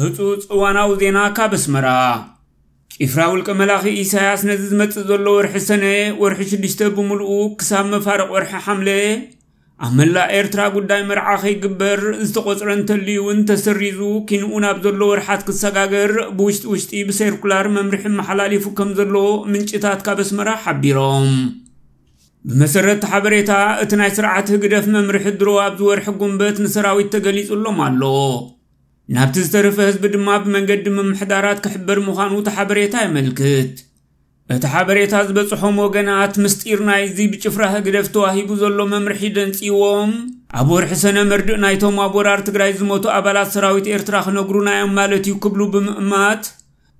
ህፁፅ እዋናዊ ዜና ካብ ኣስመራ ጭፍራ ውልቀ መላኺ ኢሳያስ ነዚ ዝመጽእ ዘሎ ወርሒ ሰነ ወርሒ ሽዱሽተ ብምልኡ ክሳብ መፋርቕ ወርሒ ሓምለ ኣብ መላእ ኤርትራ ጉዳይ መርዓ ኸይግበር ዝተቖፅረ እንተልዩ እውን ተሰሪዙ ኪንኡ ናብ ዘሎ ወርሓት ክሰጋገር ብውሽጢ ውሽጢ ብሰርኩላር መምርሒ መሓላሊፉ ከም ዘሎ ምንጭታት ካብ ኣስመራ ሓቢሮም ብመሰረተ ሓበሬታ እቲ ናይ ስርዓት ህግደፍ መምርሒ ድሮ ኣብ ዝወርሒ ጉንበት ንሰራዊት ተገሊጹሎም ኣሎ ናብቲ ዝተረፈ ህዝቢ ድማ ብመንገዲ ምምሕዳራት ክሕበር ምዃኑ እቲ ሓበሬታ የመልክት እቲ ሓበሬታ ዝበፅሖም ወገናት ምስጢር ናይዚ ብጭፍራ ህግደፍ ተዋሂቡ ዘሎ መምርሒ ደንፂዎም ኣብ ወርሒ ሰነ መርድእ ናይቶም ኣብ ወራር ትግራይ ዝሞቱ ኣባላት ሰራዊት ኤርትራ ክነግሩናዮም ማለት እዩ ክብሉ ብምእማት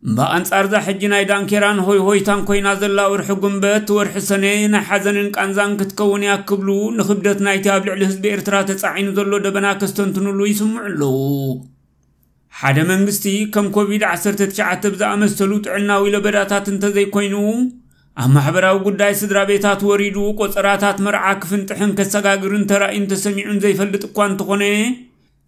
እምበኣንጻር ዛ ሕጂ ናይ ዳንኬራን ሆይ ሆይታን ኮይና ዘላ ወርሒ ጉንበት ወርሒ ሰነ ናይ ሓዘንን ቃንዛን ክትከውን እያ ክብሉ ንክብደት ናይቲ ኣብ ልዕሊ ህዝቢ ኤርትራ ተጻዒኑ ዘሎ ደበና ከስተንትንሉ ይስምዑ ኣለዉ ሓደ መንግስቲ ከም ኮቪድ-19 ብዝኣመሰሉ ጥዕናዊ ለበዳታት እንተዘይኮይኑ ኣብ ማሕበራዊ ጉዳይ ስድራ ቤታት ወሪዱ ቆፀራታት መርዓ ክፍንጥሕን ከሰጋግርን ተራእዩን ተሰሚዑን ዘይፈልጥ እኳ እንተኾነ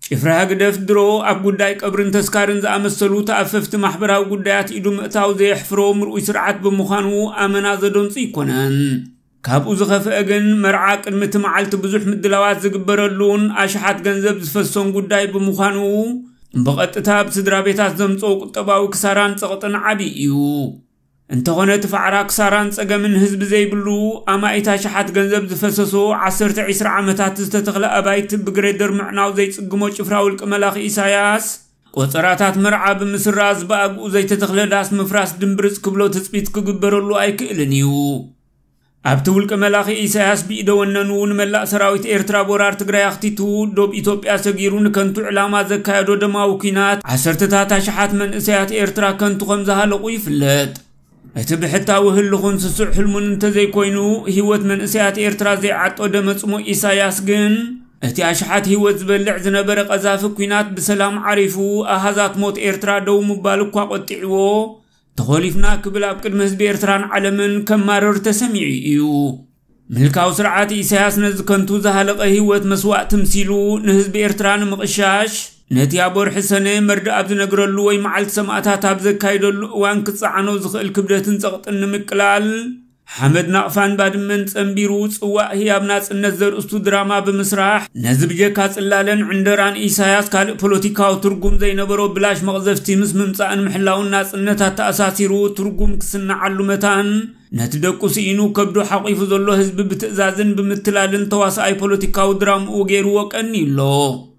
ጭፍራ ግደፍ ድሮ ኣብ ጉዳይ ቀብርን ተስካርን ዝኣመሰሉ ተኣፈፍቲ ማሕበራዊ ጉዳያት ኢዱ ምእታው ዘየሕፍሮ ምርኡይ ስርዓት ብምዃኑ ኣመና ዘደምፁ ይኮነን ካብኡ ዝኸፍአ ግን መርዓ ቅድሚ እቲ መዓልቲ ብዙሕ ምድላዋት ዝግበረሉን ኣሽሓት ገንዘብ ዝፈሶን ጉዳይ ብምዃኑ ብቐጥታ ብስድራ ቤታት ዘምፅኦ ቁጠባዊ ክሳራን ጸቕጥን ዓብዪ እዩ እንተኾነ እቲ ፋዕራ ክሳራን ጸገምን ህዝቢ ዘይብሉ ኣማኢታ ሸሓት ገንዘብ ዝፈሰሶ 120 ዓመታት ዝተተኽለ ኣባይቲ ብግሬደር ምዕናው ዘይጽግሞ ጭፍራ ውልቂ መላኺ ኢሳያስ ቆፅራታት መርዓ ብምስራዝ ብኣግኡ ዘይተተኽለ ዳስ ምፍራስ ድንብርፅ ክብሎ ትፅቢት ክግበረሉ ኣይክእልን እዩ ابتول كملاخ إساس بيدوننون ملا سراويت إرترا بورار تقرأ اختتو دوب إثيوبيا سجيرون كنتو علامة ذكايا دو دماوكينات عسرت تاتا شحات من إسايات إرترا كنتو خمزها لقوي فلت اتب حتى وهل لغن سسرح المنتزي كوينو هيوت من إسايات إرترا زي عطو دمتسمو إساياس جن اتي أشحات هيوت زبلع زنبرق أزاف كوينات بسلام عرفو أهازات موت إرترا دو مبالكوا قطعوو تخوليفنا كبل أبكر مزبير تران علمن كم مرر تسمعي إيو ملكاو سرعات إسياس نزكنتو زهالق أهيوات مسواء تمثيلو نهزب إرتران مقشاش نتيا بور حسنة مرد أبد نقرلو ويمعال معال سماعتها تابذك كايدو وان كتسعانو زخ الكبدة تنزغط النمكلال حمد نعفان بعد من تنبيروت وهي أبناس النذر أستو دراما بمسرح نزب جكات اللالن عندران إيساياس كالق بوليتيكاو ترقم زي نبرو بلاش مغزف تيمس ممتعن محلاو الناس النتا تأساسيرو ترقم كسن علمتان نتدقو سينو كبدو حقيف ذلو هزب بتأزازن بمتلالن تواسعي بوليتيكاو درام وغيرو وقني اللو